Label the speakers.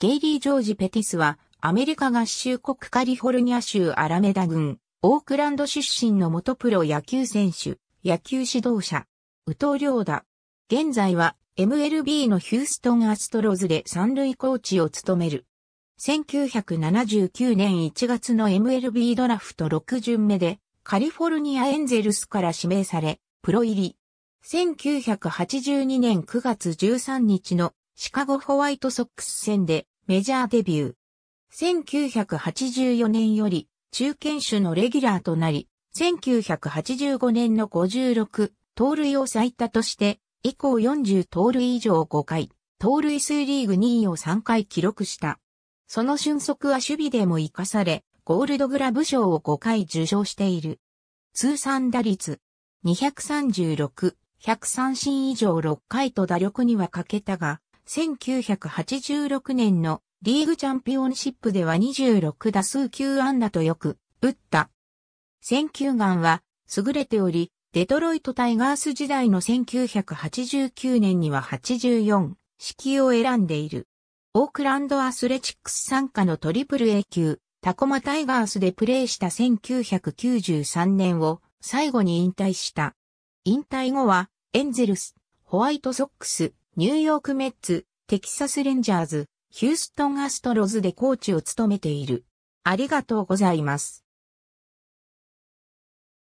Speaker 1: ゲイリー・ジョージ・ペティスは、アメリカ合衆国カリフォルニア州アラメダ郡、オークランド出身の元プロ野球選手、野球指導者、宇藤良だ。現在は MLB のヒューストンアストロズで三塁コーチを務める。1979年1月の MLB ドラフト6巡目でカリフォルニアエンゼルスから指名され、プロ入り。1982年9月13日のシカゴホワイトソックス戦でメジャーデビュー。1984年より中堅種のレギュラーとなり、1985年の56盗塁を最多として、以降40盗塁以上5回、盗塁数リーグ2位を3回記録した。その俊足は守備でも活かされ、ゴールドグラブ賞を5回受賞している。通算打率236、103新以上6回と打力には欠けたが、1986年のリーグチャンピオンシップでは26打数9安打とよく、打った。選球眼は優れており、デトロイトタイガース時代の1989年には84、式を選んでいる。オークランドアスレチックス参加のトリプル A 級、タコマタイガースでプレーした1993年を最後に引退した。引退後は、エンゼルス、ホワイトソックス、ニューヨークメッツ、テキサスレンジャーズ、ヒューストンアストロズでコーチを務めている。ありがとうございます。